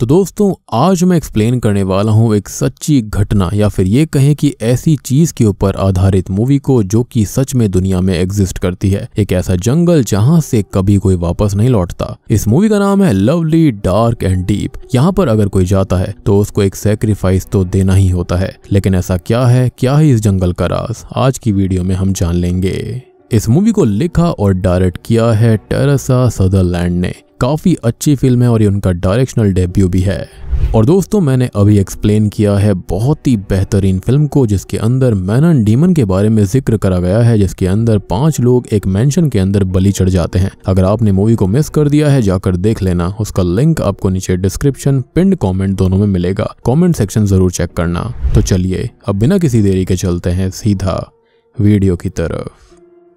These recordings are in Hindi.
तो दोस्तों आज मैं एक्सप्लेन करने वाला हूँ एक सच्ची घटना या फिर ये कहें कि ऐसी चीज के ऊपर आधारित मूवी को जो कि सच में दुनिया में एग्जिस्ट करती है एक ऐसा जंगल जहाँ से कभी कोई वापस नहीं लौटता इस मूवी का नाम है लवली डार्क एंड डीप यहाँ पर अगर कोई जाता है तो उसको एक सेक्रीफाइस तो देना ही होता है लेकिन ऐसा क्या है क्या है इस जंगल का राज आज की वीडियो में हम जान लेंगे इस मूवी को लिखा और डायरेक्ट किया है टेरेसा सदरलैंड ने काफ़ी अच्छी फिल्म है और ये उनका डायरेक्शनल डेब्यू भी है और दोस्तों मैंने अभी एक्सप्लेन किया है बहुत ही बेहतरीन फिल्म को जिसके अंदर मैनन डीमन के बारे में जिक्र करा गया है जिसके अंदर पांच लोग एक मेंशन के अंदर बलि चढ़ जाते हैं अगर आपने मूवी को मिस कर दिया है जाकर देख लेना उसका लिंक आपको नीचे डिस्क्रिप्शन पिंड कॉमेंट दोनों में मिलेगा कॉमेंट सेक्शन जरूर चेक करना तो चलिए अब बिना किसी देरी के चलते हैं सीधा वीडियो की तरफ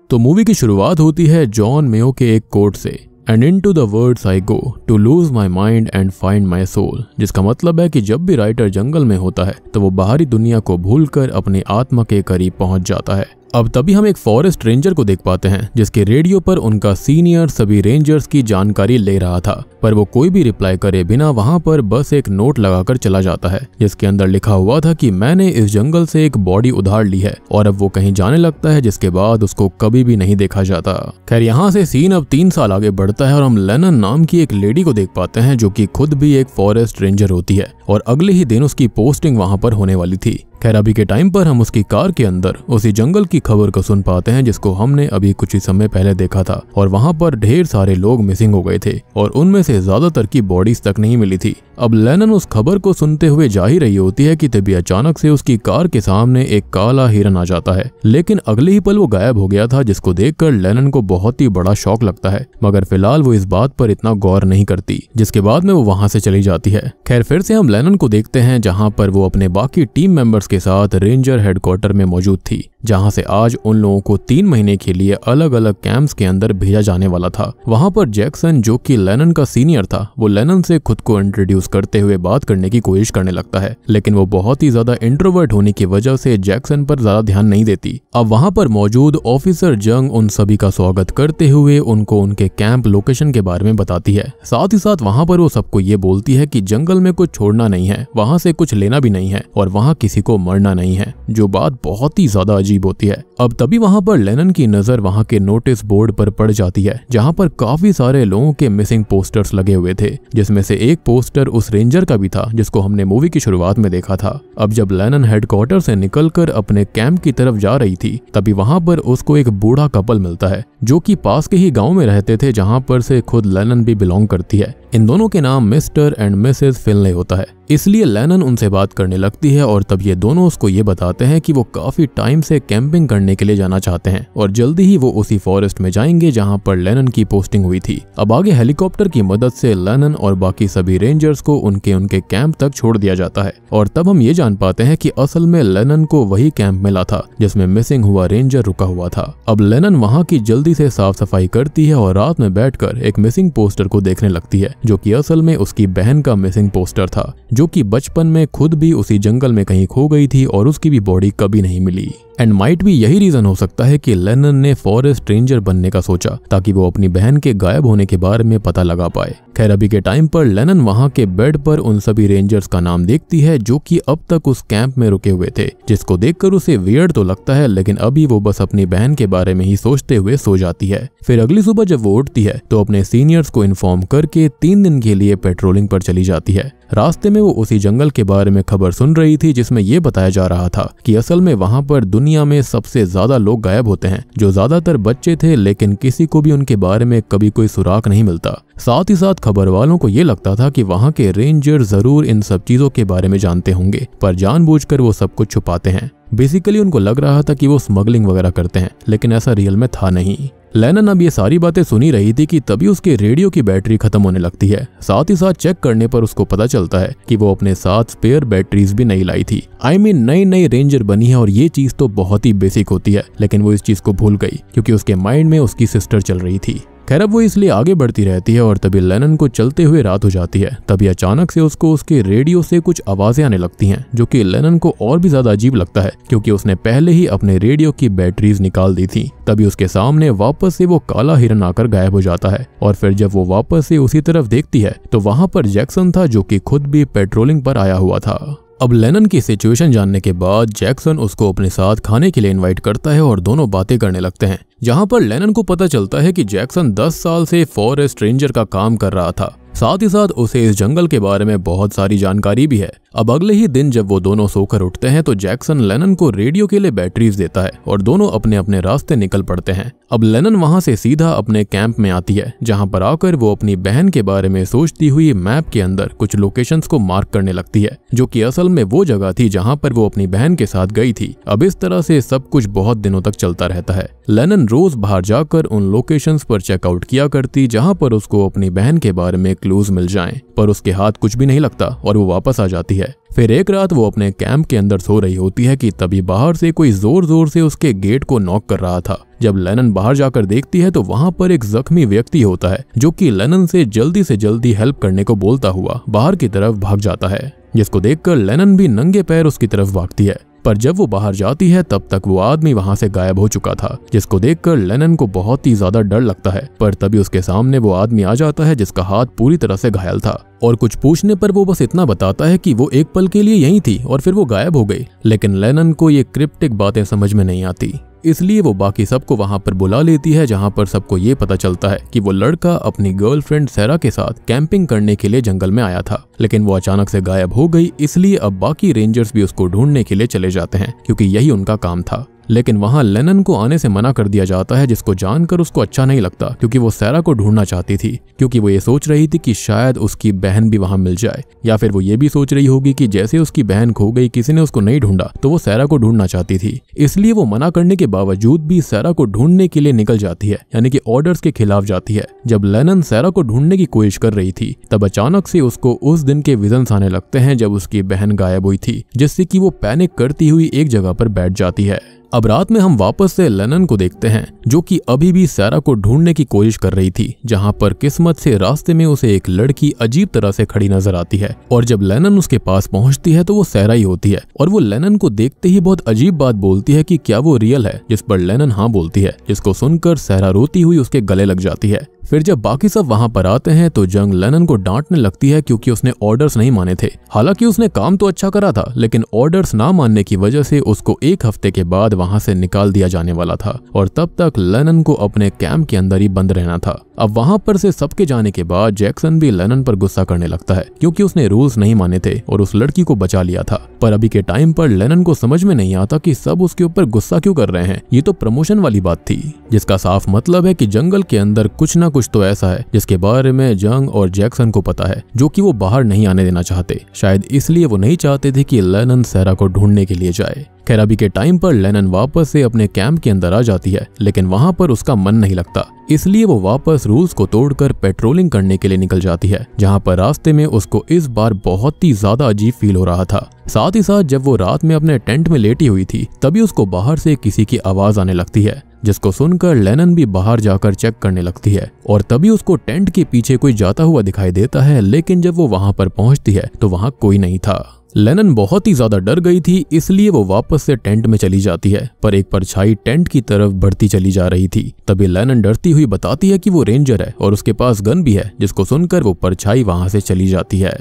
तो मूवी की शुरुआत होती है जॉन मेयो के एक कोट से and into the words I go to lose my mind and find my soul जिसका मतलब है कि जब भी राइटर जंगल में होता है तो वो बाहरी दुनिया को भूलकर अपनी आत्मा के करीब पहुंच जाता है अब तभी हम एक फॉरेस्ट रेंजर को देख पाते हैं जिसके रेडियो पर उनका सीनियर सभी रेंजर्स की जानकारी ले रहा था पर वो कोई भी रिप्लाई करे बिना वहां पर बस एक नोट लगाकर चला जाता है जिसके अंदर लिखा हुआ था कि मैंने इस जंगल से एक बॉडी उधार ली है और अब वो कहीं जाने लगता है जिसके बाद उसको कभी भी नहीं देखा जाता खैर यहाँ से सीन अब तीन साल आगे बढ़ता है और हम लेनन नाम की एक लेडी को देख पाते हैं जो की खुद भी एक फॉरेस्ट रेंजर होती है और अगले ही दिन उसकी पोस्टिंग वहां पर होने वाली थी खैर अभी के टाइम पर हम उसकी कार के अंदर उसी जंगल की खबर को सुन पाते हैं जिसको हमने अभी कुछ ही समय पहले देखा था और वहाँ पर ढेर सारे लोग मिसिंग हो गए थे और उनमें से ज्यादातर की बॉडीज तक नहीं मिली थी अब लेनन उस खबर को सुनते हुए जा ही रही होती है कि तभी अचानक से उसकी कार के सामने एक काला हिरन आ जाता है लेकिन अगले ही पल वो गायब हो गया था जिसको देखकर लेनन को बहुत ही बड़ा शौक लगता है मगर फिलहाल वो इस बात पर इतना गौर नहीं करती जिसके बाद में वो वहाँ से चली जाती है खैर फिर से हम लेनन को देखते हैं जहाँ पर वो अपने बाकी टीम मेंबर्स के साथ रेंजर हेडक्वार्टर में मौजूद थी जहां से आज उन लोगों को तीन महीने के लिए अलग अलग कैंप्स के अंदर भेजा जाने वाला था वहां पर जैक्सन जो कि लेनन का सीनियर था वो लेनन से खुद को इंट्रोड्यूस करते हुए बात करने की कोशिश करने लगता है लेकिन वो बहुत ही ज्यादा इंट्रोवर्ट होने की वजह से जैक्सन पर ज्यादा ध्यान नहीं देती अब वहां पर मौजूद ऑफिसर जंग उन सभी का स्वागत करते हुए उनको उनके कैंप लोकेशन के बारे में बताती है साथ ही साथ वहां पर वो सबको ये बोलती है कि जंगल में कुछ छोड़ना नहीं है वहां से कुछ लेना भी नहीं है और वहां किसी को मरना नहीं है जो बात बहुत ही ज्यादा अजीब होती है अब तभी वहां पर लेनन की नजर वहां के नोटिस बोर्ड पर पड़ जाती है जहां पर काफी सारे लोगों के मिसिंग पोस्टर्स लगे हुए थे जिसमें से एक पोस्टर उस रेंजर का भी था जिसको हमने मूवी की शुरुआत में देखा था अब जब लेनन हेडक्वार्टर से निकल अपने कैंप की तरफ जा रही थी तभी वहां पर उसको एक बूढ़ा कपल मिलता है जो की पास के ही गाँव में रहते थे जहाँ पर से खुद लेनन भी बिलोंग करती है इन दोनों के नाम मिस्टर एंड मिसेस फिनले होता है इसलिए लेनन उनसे बात करने लगती है और तब ये दोनों उसको ये बताते हैं कि वो काफी टाइम से कैंपिंग करने के लिए जाना चाहते हैं और जल्दी ही वो उसी फॉरेस्ट में जाएंगे जहां पर लेनन की पोस्टिंग हुई थी अब आगे हेलीकॉप्टर की मदद से लेनन और बाकी सभी रेंजर्स को उनके उनके कैंप तक छोड़ दिया जाता है और तब हम ये जान पाते हैं की असल में लेनन को वही कैंप मिला था जिसमे मिसिंग हुआ रेंजर रुका हुआ था अब लेनन वहाँ की जल्दी से साफ सफाई करती है और रात में बैठ एक मिसिंग पोस्टर को देखने लगती है जो कि असल में उसकी बहन का मिसिंग पोस्टर था जो कि बचपन में खुद भी उसी जंगल में कहीं खो गई थी और उसकी भी बॉडी कभी नहीं मिली एंड माइट भी यही रीजन हो सकता है कि लेनन ने फॉरेस्ट रेंजर बनने का सोचा ताकि वो अपनी बहन के गायब होने के बारे में पता लगा पाए खैर अभी के टाइम पर लेनन वहाँ के बेड पर उन सभी रेंजर्स का नाम देखती है जो कि अब तक उस कैंप में रुके हुए थे जिसको देखकर उसे वियर्ड तो लगता है लेकिन अभी वो बस अपनी बहन के बारे में ही सोचते हुए सो जाती है फिर अगली सुबह जब वो उठती है तो अपने सीनियर्स को इन्फॉर्म करके तीन दिन के लिए पेट्रोलिंग पर चली जाती है रास्ते में वो उसी जंगल के बारे में खबर सुन रही थी जिसमें ये बताया जा रहा था कि असल में वहाँ पर दुनिया में सबसे ज्यादा लोग गायब होते हैं जो ज्यादातर बच्चे थे लेकिन किसी को भी उनके बारे में कभी कोई सुराग नहीं मिलता साथ ही साथ खबर वालों को ये लगता था कि वहाँ के रेंजर जरूर इन सब चीजों के बारे में जानते होंगे पर जानबूझकर वो सब कुछ छुपाते हैं बेसिकली उनको लग रहा था कि वो स्मगलिंग वगैरह करते हैं लेकिन ऐसा रियल में था नहीं लेनन अब ये सारी बातें सुनी रही थी कि तभी उसके रेडियो की बैटरी खत्म होने लगती है साथ ही साथ चेक करने पर उसको पता चलता है कि वो अपने साथ स्पेयर बैटरीज भी नहीं लाई थी आई मीन नई नई रेंजर बनी है और ये चीज तो बहुत ही बेसिक होती है लेकिन वो इस चीज को भूल गई क्योंकि उसके माइंड में उसकी सिस्टर चल रही थी खैर अब वो इसलिए आगे बढ़ती रहती है और तभी लेनन को चलते हुए रात हो जाती है तभी अचानक से उसको उसके रेडियो से कुछ आवाजें आने लगती हैं जो कि लेनन को और भी ज्यादा अजीब लगता है क्योंकि उसने पहले ही अपने रेडियो की बैटरीज निकाल दी थी तभी उसके सामने वापस से वो काला हिरन आकर गायब हो जाता है और फिर जब वो वापस से उसी तरफ देखती है तो वहां पर जैक्सन था जो की खुद भी पेट्रोलिंग पर आया हुआ था अब लेनन की सिचुएशन जानने के बाद जैक्सन उसको अपने साथ खाने के लिए इनवाइट करता है और दोनों बातें करने लगते हैं जहां पर लेनन को पता चलता है कि जैक्सन 10 साल से फॉरेस्ट रेंजर का काम कर रहा था साथ ही साथ उसे इस जंगल के बारे में बहुत सारी जानकारी भी है अब अगले ही दिन जब वो दोनों सोकर उठते हैं तो जैक्सन लेनन को रेडियो के लिए बैटरीज देता है और दोनों अपने अपने रास्ते निकल पड़ते हैं अब लेनन वहां से सीधा अपने कैंप में आती है जहां पर आकर वो अपनी बहन के बारे में सोचती हुई मैप के अंदर कुछ लोकेशंस को मार्क करने लगती है जो कि असल में वो जगह थी जहां पर वो अपनी बहन के साथ गई थी अब इस तरह से सब कुछ बहुत दिनों तक चलता रहता है लेनन रोज बाहर जाकर उन लोकेशंस पर चेकआउट किया करती जहां पर उसको अपनी बहन के बारे में क्लूज मिल जाएं, पर उसके हाथ कुछ भी नहीं लगता और वो वापस आ जाती है फिर एक रात वो अपने कैंप के अंदर सो रही होती है कि तभी बाहर से कोई जोर जोर से उसके गेट को नॉक कर रहा था जब लेनन बाहर जाकर देखती है तो वहाँ पर एक जख्मी व्यक्ति होता है जो कि लेनन से जल्दी से जल्दी हेल्प करने को बोलता हुआ बाहर की तरफ भाग जाता है जिसको देखकर लेनन भी नंगे पैर उसकी तरफ भागती है पर जब वो बाहर जाती है तब तक वो आदमी वहां से गायब हो चुका था जिसको देखकर लेनन को बहुत ही ज्यादा डर लगता है पर तभी उसके सामने वो आदमी आ जाता है जिसका हाथ पूरी तरह से घायल था और कुछ पूछने पर वो बस इतना बताता है कि वो एक पल के लिए यहीं थी और फिर वो गायब हो गई लेकिन लेनन को ये क्रिप्टिक बातें समझ में नहीं आती इसलिए वो बाकी सबको वहां पर बुला लेती है जहां पर सबको ये पता चलता है कि वो लड़का अपनी गर्लफ्रेंड सैरा के साथ कैंपिंग करने के लिए जंगल में आया था लेकिन वो अचानक से गायब हो गई इसलिए अब बाकी रेंजर्स भी उसको ढूंढने के लिए चले जाते हैं क्योंकि यही उनका काम था लेकिन वहां लेनन को आने से मना कर दिया जाता है जिसको जानकर उसको अच्छा नहीं लगता क्योंकि वो सैरा को ढूंढना चाहती थी क्योंकि वो ये सोच रही थी कि शायद उसकी बहन भी वहां मिल जाए या फिर वो ये भी सोच रही होगी कि जैसे उसकी बहन खो गई किसी ने उसको नहीं ढूंढा तो वो सैरा को ढूंढना चाहती थी इसलिए वो मना करने के बावजूद भी सैरा को ढूंढने के लिए निकल जाती है यानी कि ऑर्डर के खिलाफ जाती है जब लेनन सैरा को ढूंढने की कोशिश कर रही थी तब अचानक से उसको उस दिन के विजन आने लगते हैं जब उसकी बहन गायब हुई थी जिससे कि वो पैनिक करती हुई एक जगह पर बैठ जाती है अब रात में हम वापस से लेनन को देखते हैं जो कि अभी भी सारा को ढूंढने की कोशिश कर रही थी जहां पर किस्मत से रास्ते में उसे एक लड़की अजीब तरह से खड़ी नजर आती है और जब लेनन उसके पास पहुंचती है तो वो सहरा ही होती है और वो लेनन को देखते ही बहुत अजीब बात बोलती है कि क्या वो रियल है जिस पर लेनन हाँ बोलती है जिसको सुनकर सहरा रोती हुई उसके गले लग जाती है फिर जब बाकी सब वहां पर आते हैं तो जंग लेनन को डांटने लगती है क्योंकि उसने ऑर्डर्स नहीं माने थे हालांकि उसने काम तो अच्छा करा था लेकिन ऑर्डर्स ना मानने की वजह से उसको एक हफ्ते के बाद वहां से निकाल दिया जाने वाला था और तब तक लेनन को अपने कैंप के अंदर ही बंद रहना था अब वहां पर से सबके जाने के बाद जैक्सन भी लेनन पर गुस्सा करने लगता है क्योंकि उसने रूल्स नहीं माने थे और उस लड़की को बचा लिया था पर अभी के टाइम पर लेनन को समझ में नहीं आता कि सब उसके ऊपर गुस्सा क्यों कर रहे हैं ये तो प्रमोशन वाली बात थी जिसका साफ मतलब है कि जंगल के अंदर कुछ ना कुछ तो ऐसा है जिसके बारे में जंग और जैक्सन को पता है जो की वो बाहर नहीं आने देना चाहते शायद इसलिए वो नहीं चाहते थे की लेनन सहरा को ढूंढने के लिए जाए खैराबी के टाइम पर लेनन वापस से अपने कैंप के अंदर आ जाती है लेकिन वहां पर उसका मन नहीं लगता इसलिए वो वापस रूल्स को तोड़कर पेट्रोलिंग करने के लिए निकल जाती है जहां पर रास्ते में उसको इस बार बहुत ही ज्यादा अजीब फील हो रहा था साथ ही साथ जब वो रात में अपने टेंट में लेटी हुई थी तभी उसको बाहर से किसी की आवाज आने लगती है जिसको सुनकर लेनन भी बाहर जाकर चेक करने लगती है और तभी उसको टेंट के पीछे कोई जाता हुआ दिखाई देता है लेकिन जब वो वहां पर पहुंचती है तो वहां कोई नहीं था लेनन बहुत ही ज्यादा डर गई थी इसलिए वो वापस से टेंट में चली जाती है पर एक परछाई टेंट की तरफ बढ़ती चली जा रही थी तभी लेनन डरती हुई बताती है कि वो रेंजर है और उसके पास गन भी है जिसको सुनकर वो परछाई वहां से चली जाती है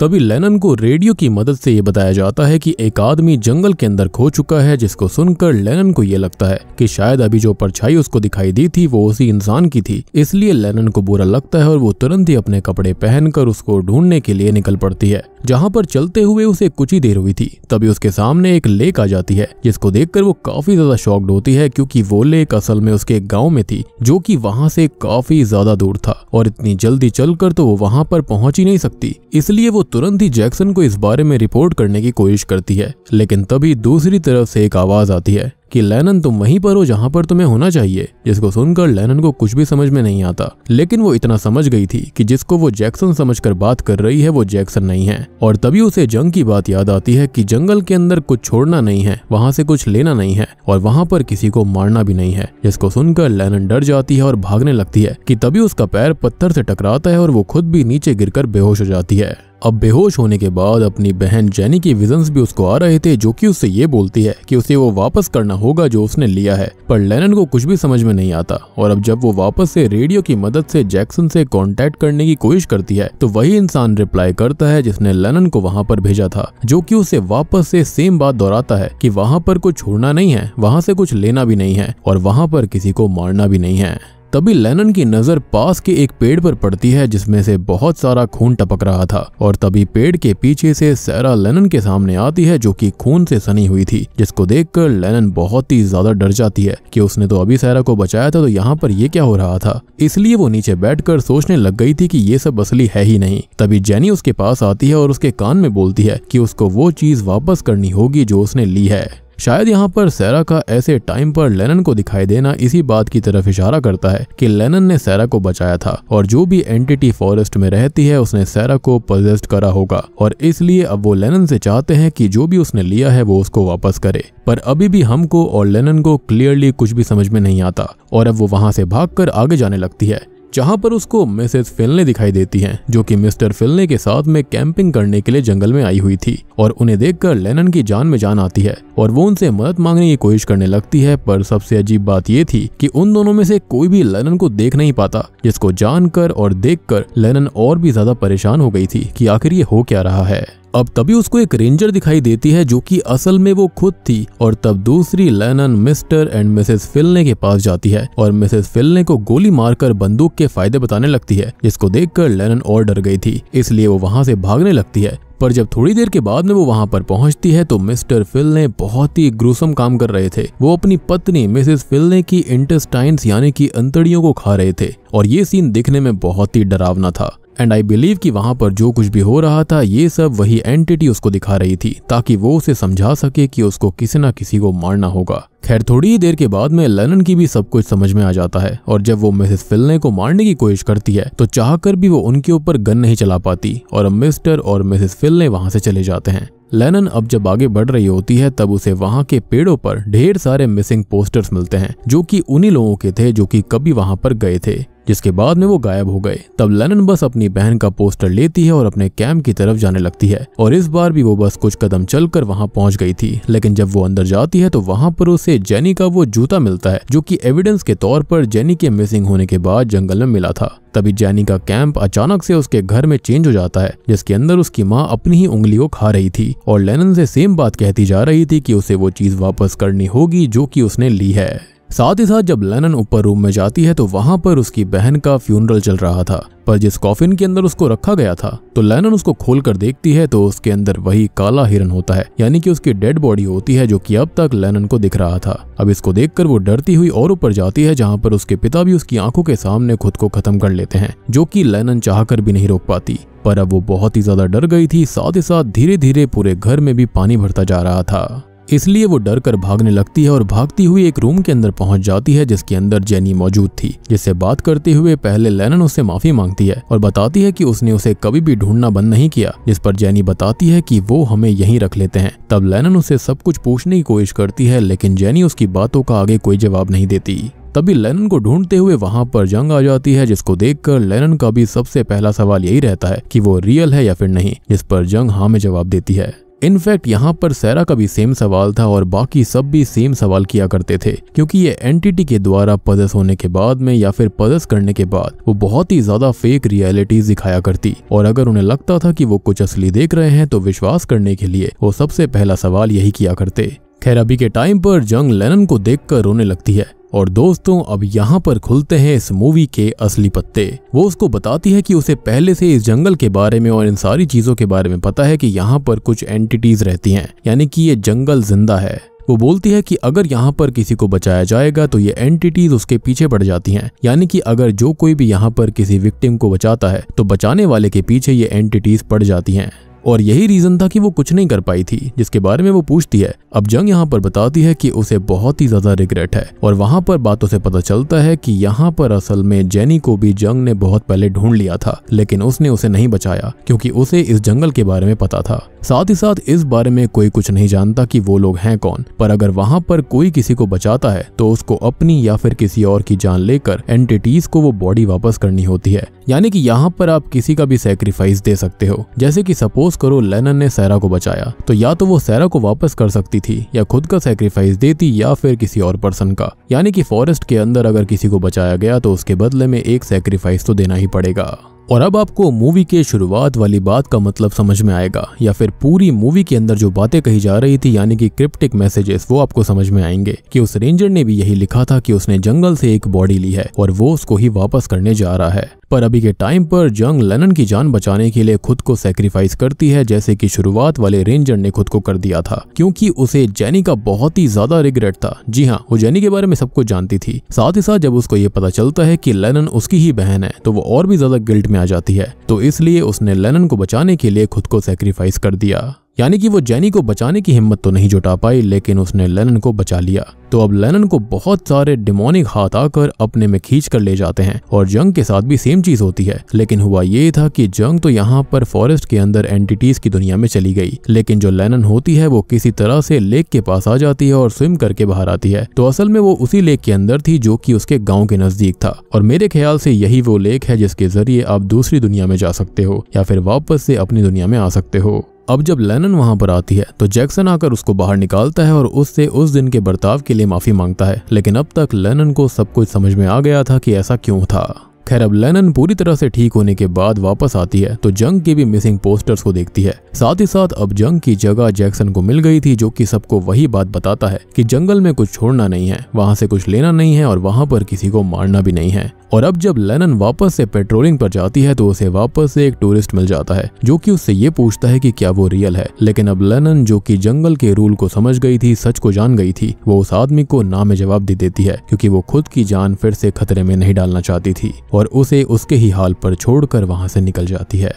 तभी लेनन को रेडियो की मदद से ये बताया जाता है कि एक आदमी जंगल के अंदर खो चुका है जिसको सुनकर लेनन को ये लगता है कि शायद अभी जो परछाई उसको दिखाई दी थी वो उसी इंसान की थी इसलिए लेनन को बुरा लगता है और वो तुरंत ही अपने कपड़े पहनकर उसको ढूंढने के लिए निकल पड़ती है जहाँ पर चलते हुए उसे कुछ ही देर हुई थी तभी उसके सामने एक लेक आ जाती है जिसको देखकर वो काफी ज्यादा शॉक्ड होती है क्योंकि वो लेक असल में उसके गांव में थी जो कि वहां से काफी ज्यादा दूर था और इतनी जल्दी चलकर तो वो वहां पर पहुंच ही नहीं सकती इसलिए वो तुरंत ही जैक्सन को इस बारे में रिपोर्ट करने की कोशिश करती है लेकिन तभी दूसरी तरफ से एक आवाज आती है कि लेनन तुम वहीं पर हो जहां पर तुम्हें होना चाहिए जिसको सुनकर लेनन को कुछ भी समझ में नहीं आता लेकिन वो इतना समझ गई थी कि जिसको वो जैक्सन समझकर बात कर रही है वो जैक्सन नहीं है और तभी उसे जंग की बात याद आती है कि जंगल के अंदर कुछ छोड़ना नहीं है वहां से कुछ लेना नहीं है और वहां पर किसी को मारना भी नहीं है जिसको सुनकर लेनन डर जाती है और भागने लगती है की तभी उसका पैर पत्थर से टकराता है और वो खुद भी नीचे गिर बेहोश हो जाती है अब बेहोश होने के बाद अपनी बहन जैनी की विजन्स भी उसको आ रहे थे जो कि उससे ये बोलती है कि उसे वो वापस करना करना होगा जो उसने लिया है पर लेनन को कुछ भी समझ में नहीं आता और अब जब वो वापस से रेडियो की मदद से जैक्सन से कांटेक्ट करने की कोशिश करती है तो वही इंसान रिप्लाई करता है जिसने लेनन को वहाँ पर भेजा था जो की उसे वापस से सेम बात दोहराता है की वहाँ पर कुछ छोड़ना नहीं है वहाँ से कुछ लेना भी नहीं है और वहाँ पर किसी को मारना भी नहीं है तभी लेनन की नजर पास के एक पेड़ पर पड़ती है जिसमें से बहुत सारा खून टपक रहा था और तभी पेड़ के पीछे से सैरा लेनन के सामने आती है जो कि खून से सनी हुई थी जिसको देखकर लेनन बहुत ही ज्यादा डर जाती है कि उसने तो अभी सैरा को बचाया था तो यहाँ पर ये क्या हो रहा था इसलिए वो नीचे बैठकर सोचने लग गई थी कि ये सब असली है ही नहीं तभी जेनी उसके पास आती है और उसके कान में बोलती है कि उसको वो चीज वापस करनी होगी जो उसने ली है शायद यहाँ पर सैरा का ऐसे टाइम पर लेनन को दिखाई देना इसी बात की तरफ इशारा करता है कि लेनन ने सैरा को बचाया था और जो भी एंटिटी फॉरेस्ट में रहती है उसने सैरा को पजेस्ट करा होगा और इसलिए अब वो लेनन से चाहते हैं कि जो भी उसने लिया है वो उसको वापस करे पर अभी भी हमको और लेनन को क्लियरली कुछ भी समझ में नहीं आता और अब वो वहां से भागकर आगे जाने लगती है जहां पर उसको मिसेस फिलने दिखाई देती हैं जो कि मिस्टर फिलने के साथ में कैंपिंग करने के लिए जंगल में आई हुई थी और उन्हें देखकर लेनन की जान में जान आती है और वो उनसे मदद मांगने की कोशिश करने लगती है पर सबसे अजीब बात ये थी कि उन दोनों में से कोई भी लेनन को देख नहीं पाता जिसको जानकर और देखकर लेनन और भी ज्यादा परेशान हो गई थी कि आखिर ये हो क्या रहा है अब तभी उसको एक रेंजर दिखाई देती है जो कि असल में वो खुद थी और तब दूसरी लेनन मिस्टर एंड मिसेस फिलने के पास जाती है और मिसेस फिलने को गोली मारकर बंदूक के फायदे बताने लगती है जिसको देखकर लेनन और डर गई थी इसलिए वो वहां से भागने लगती है पर जब थोड़ी देर के बाद में वो वहां पर पहुंचती है तो मिस्टर फिल ने बहुत ही ग्रूसम काम कर रहे थे वो अपनी पत्नी मिसेस ने की इंटेस्टाइन यानी कि अंतड़ियों को खा रहे थे और ये सीन देखने में बहुत ही डरावना था एंड आई बिलीव कि वहां पर जो कुछ भी हो रहा था ये सब वही एंटिटी उसको दिखा रही थी ताकि वो उसे समझा सके कि उसको किसी ना किसी को मारना होगा खैर थोड़ी ही देर के बाद में लनन की भी सब कुछ समझ में आ जाता है और जब वो मिसेस फिलने को मारने की कोशिश करती है तो कर भी वो उनके ऊपर गन नहीं चला पाती और मिस्टर और मिसेस फिलने वहां से चले जाते हैं लेनन अब जब आगे बढ़ रही होती है तब उसे वहाँ के पेड़ों पर ढेर सारे मिसिंग पोस्टर्स मिलते हैं जो कि उन्हीं लोगों के थे जो कि कभी वहाँ पर गए थे जिसके बाद में वो गायब हो गए तब लेनन बस अपनी बहन का पोस्टर लेती है और अपने कैम्प की तरफ जाने लगती है और इस बार भी वो बस कुछ कदम चलकर वहां पहुंच गई थी लेकिन जब वो अंदर जाती है तो वहां पर उसे जेनी का वो जूता मिलता है जो की एविडेंस के तौर पर जेनी के मिसिंग होने के बाद जंगल में मिला था तभी जैनी का कैंप अचानक से उसके घर में चेंज हो जाता है जिसके अंदर उसकी माँ अपनी ही उंगली को खा रही थी और लेनन से सेम बात कहती जा रही थी कि उसे वो चीज वापस करनी होगी जो कि उसने ली है साथ ही साथ जब लेनन ऊपर रूम में जाती है तो वहां पर उसकी बहन का फ्यूनरल चल रहा था पर जिस कॉफिन के अंदर उसको रखा गया था तो लेनन उसको खोलकर देखती है तो उसके अंदर वही काला हिरन होता है यानी कि उसकी डेड बॉडी होती है जो कि अब तक लेनन को दिख रहा था अब इसको देखकर वो डरती हुई और ऊपर जाती है जहाँ पर उसके पिता भी उसकी आंखों के सामने खुद को खत्म कर लेते हैं जो की लेनन चाह भी नहीं रोक पाती पर अब वो बहुत ही ज्यादा डर गई थी साथ ही साथ धीरे धीरे पूरे घर में भी पानी भरता जा रहा था इसलिए वो डर कर भागने लगती है और भागती हुई एक रूम के अंदर पहुंच जाती है जिसके अंदर जेनी मौजूद थी जिससे बात करते हुए पहले लेनन उसे माफी मांगती है और बताती है कि उसने उसे कभी भी ढूंढना बंद नहीं किया जिस पर जेनी बताती है कि वो हमें यहीं रख लेते हैं तब लेनन उसे सब कुछ पूछने की कोशिश करती है लेकिन जेनी उसकी बातों का आगे कोई जवाब नहीं देती तभी लेनन को ढूंढते हुए वहां पर जंग आ जाती है जिसको देखकर लेनन का भी सबसे पहला सवाल यही रहता है कि वो रियल है या फिर नहीं जिस पर जंग हाँ में जवाब देती है इनफैक्ट यहाँ पर सैरा का भी सेम सवाल था और बाकी सब भी सेम सवाल किया करते थे क्योंकि ये एंटिटी के द्वारा पजस होने के बाद में या फिर पजस करने के बाद वो बहुत ही ज्यादा फेक रियलिटीज दिखाया करती और अगर उन्हें लगता था कि वो कुछ असली देख रहे हैं तो विश्वास करने के लिए वो सबसे पहला सवाल यही किया करते खैर अभी के टाइम पर जंग लेनन को देखकर रोने लगती है और दोस्तों अब यहाँ पर खुलते हैं इस मूवी के असली पत्ते वो उसको बताती है कि उसे पहले से इस जंगल के बारे में और इन सारी चीजों के बारे में पता है कि यहाँ पर कुछ एंटिटीज रहती हैं यानी कि ये जंगल जिंदा है वो बोलती है कि अगर यहाँ पर किसी को बचाया जाएगा तो ये एंटिटीज उसके पीछे पड़ जाती हैं यानी कि अगर जो कोई भी यहाँ पर किसी विक्टिम को बचाता है तो बचाने वाले के पीछे ये एंटिटीज पड़ जाती हैं और यही रीजन था कि वो कुछ नहीं कर पाई थी जिसके बारे में वो पूछती है अब जंग यहाँ पर बताती है कि उसे बहुत ही ज्यादा रिग्रेट है और वहां पर बातों से पता चलता है कि यहाँ पर असल में जेनी को भी जंग ने बहुत पहले ढूंढ लिया था लेकिन उसने उसे नहीं बचाया क्योंकि उसे इस जंगल के बारे में पता था साथ ही साथ इस बारे में कोई कुछ नहीं जानता कि वो लोग हैं कौन पर अगर वहां पर कोई किसी को बचाता है तो उसको अपनी या फिर किसी और की जान लेकर एंटिटीज को वो बॉडी वापस करनी होती है यानी कि यहाँ पर आप किसी का भी सेक्रीफाइस दे सकते हो जैसे कि सपोज सपोज करो लेनन ने सैरा को बचाया तो या तो वो सैरा को वापस कर सकती थी या खुद का सेक्रीफाइस देती या फिर किसी और पर्सन का यानी कि फॉरेस्ट के अंदर अगर किसी को बचाया गया तो उसके बदले में एक सेक्रीफाइस तो देना ही पड़ेगा और अब आपको मूवी के शुरुआत वाली बात का मतलब समझ में आएगा या फिर पूरी मूवी के अंदर जो बातें कही जा रही थी यानी कि क्रिप्टिक मैसेजेस वो आपको समझ में आएंगे कि उस रेंजर ने भी यही लिखा था कि उसने जंगल से एक बॉडी ली है और वो उसको ही वापस करने जा रहा है पर अभी के टाइम पर जंग लेनन की जान बचाने के लिए खुद को सेक्रीफाइस करती है जैसे की शुरुआत वाले रेंजर ने खुद को कर दिया था क्यूँकी उसे जेनी का बहुत ही ज्यादा रिग्रेट था जी हाँ वो जेनी के बारे में सब कुछ जानती थी साथ ही साथ जब उसको ये पता चलता है की लेनन उसकी ही बहन है तो वो और भी ज्यादा गिल्ट में आ जाती है तो इसलिए उसने लेनन को बचाने के लिए खुद को सेक्रीफाइस कर दिया यानी कि वो जैनी को बचाने की हिम्मत तो नहीं जुटा पाई लेकिन उसने लेनन को बचा लिया तो अब लेनन को बहुत सारे डिमोनिक हाथ आकर अपने में खींच कर ले जाते हैं और जंग के साथ भी सेम चीज होती है लेकिन हुआ ये था कि जंग तो यहाँ पर फॉरेस्ट के अंदर एंटिटीज की दुनिया में चली गई लेकिन जो लेनन होती है वो किसी तरह से लेक के पास आ जाती है और स्विम करके बाहर आती है तो असल में वो उसी लेक के अंदर थी जो की उसके गाँव के नजदीक था और मेरे ख्याल से यही वो लेक है जिसके जरिए आप दूसरी दुनिया में जा सकते हो या फिर वापस से अपनी दुनिया में आ सकते हो अब जब लेनन वहां पर आती है तो जैक्सन आकर उसको बाहर निकालता है और उससे उस दिन के बर्ताव के लिए माफी मांगता है लेकिन अब तक लेनन को सब कुछ समझ में आ गया था कि ऐसा क्यों था खैर अब लेनन पूरी तरह से ठीक होने के बाद वापस आती है तो जंग की भी मिसिंग पोस्टर्स को देखती है साथ ही साथ अब जंग की जगह जैक्सन को मिल गई थी जो कि सबको वही बात बताता है कि जंगल में कुछ छोड़ना नहीं है वहां से कुछ लेना नहीं है और वहां पर किसी को मारना भी नहीं है और अब जब लेनन वापस से पेट्रोलिंग पर जाती है तो उसे वापस से एक टूरिस्ट मिल जाता है जो कि उससे ये पूछता है कि क्या वो रियल है लेकिन अब लेनन जो कि जंगल के रूल को समझ गई थी सच को जान गई थी वो उस आदमी को ना में जवाब दे देती है क्योंकि वो खुद की जान फिर से खतरे में नहीं डालना चाहती थी और उसे उसके ही हाल पर छोड़कर वहां से निकल जाती है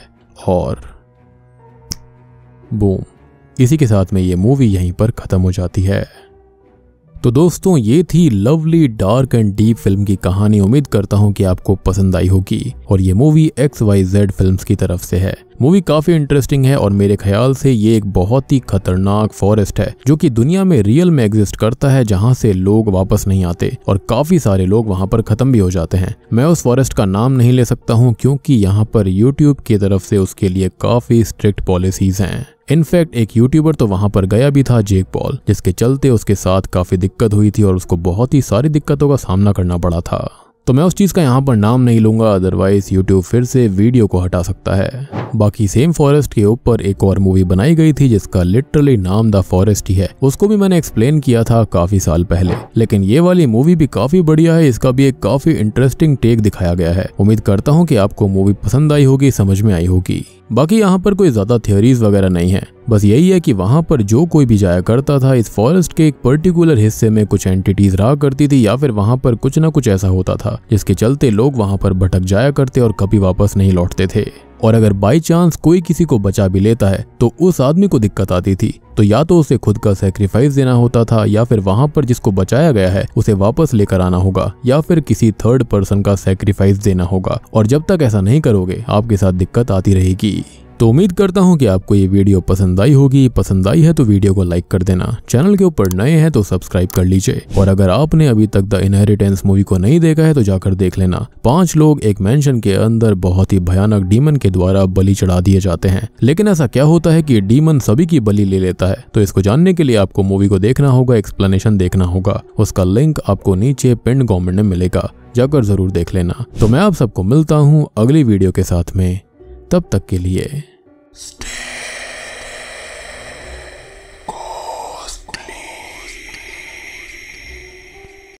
और बूम इसी के साथ में ये मूवी यहीं पर ख़त्म हो जाती है तो दोस्तों ये थी lovely dark and deep film की कहानी उम्मीद करता हूं कि आपको पसंद आई होगी और ये movie X Y Z film की तरफ से है मूवी काफी इंटरेस्टिंग है और मेरे ख्याल से ये एक बहुत ही खतरनाक फॉरेस्ट है जो कि दुनिया में रियल में एग्जिस्ट करता है जहाँ से लोग वापस नहीं आते और काफी सारे लोग वहाँ पर खत्म भी हो जाते हैं मैं उस फॉरेस्ट का नाम नहीं ले सकता हूँ क्योंकि यहाँ पर यूट्यूब की तरफ से उसके लिए काफी स्ट्रिक्ट पॉलिसीज हैं इनफैक्ट एक यूट्यूबर तो वहां पर गया भी था जेक पॉल जिसके चलते उसके साथ काफी दिक्कत हुई थी और उसको बहुत ही सारी दिक्कतों का सामना करना पड़ा था तो मैं उस चीज़ का यहाँ पर नाम नहीं लूँगा अदरवाइज यूट्यूब फिर से वीडियो को हटा सकता है बाकी सेम फॉरेस्ट के ऊपर एक और मूवी बनाई गई थी जिसका लिटरली नाम द फॉरेस्ट ही है उसको भी मैंने एक्सप्लेन किया था काफी साल पहले लेकिन ये वाली मूवी भी काफी बढ़िया है इसका भी एक काफी इंटरेस्टिंग टेक दिखाया गया है उम्मीद करता हूँ की आपको मूवी पसंद आई होगी समझ में आई होगी बाकी यहाँ पर कोई ज्यादा थियोरीज वगैरह नहीं है बस यही है कि वहाँ पर जो कोई भी जाया करता था इस फॉरेस्ट के एक पर्टिकुलर हिस्से में कुछ एंटिटीज रहा करती थी या फिर वहाँ पर कुछ ना कुछ ऐसा होता था जिसके चलते लोग वहाँ पर भटक जाया करते और कभी वापस नहीं लौटते थे और अगर बाई चांस कोई किसी को बचा भी लेता है तो उस आदमी को दिक्कत आती थी तो या तो उसे खुद का सेक्रीफाइस देना होता था या फिर वहां पर जिसको बचाया गया है उसे वापस लेकर आना होगा या फिर किसी थर्ड पर्सन का सेक्रीफाइस देना होगा और जब तक ऐसा नहीं करोगे आपके साथ दिक्कत आती रहेगी तो उम्मीद करता हूँ कि आपको ये वीडियो पसंद आई होगी पसंद आई है तो वीडियो को लाइक कर देना चैनल के ऊपर नए हैं तो सब्सक्राइब कर लीजिए और अगर आपने अभी तक द इनहेरिटेंस मूवी को नहीं देखा है तो जाकर देख लेना पांच लोग एक मैंशन के अंदर बहुत ही भयानक डीमन के द्वारा बलि चढ़ा दिए जाते हैं लेकिन ऐसा क्या होता है की डीमन सभी की बलि ले लेता है तो इसको जानने के लिए आपको मूवी को देखना होगा एक्सप्लेनेशन देखना होगा उसका लिंक आपको नीचे पिंड गवर्नमेंट में मिलेगा जाकर जरूर देख लेना तो मैं आप सबको मिलता हूँ अगली वीडियो के साथ में तब तक के लिए स्टे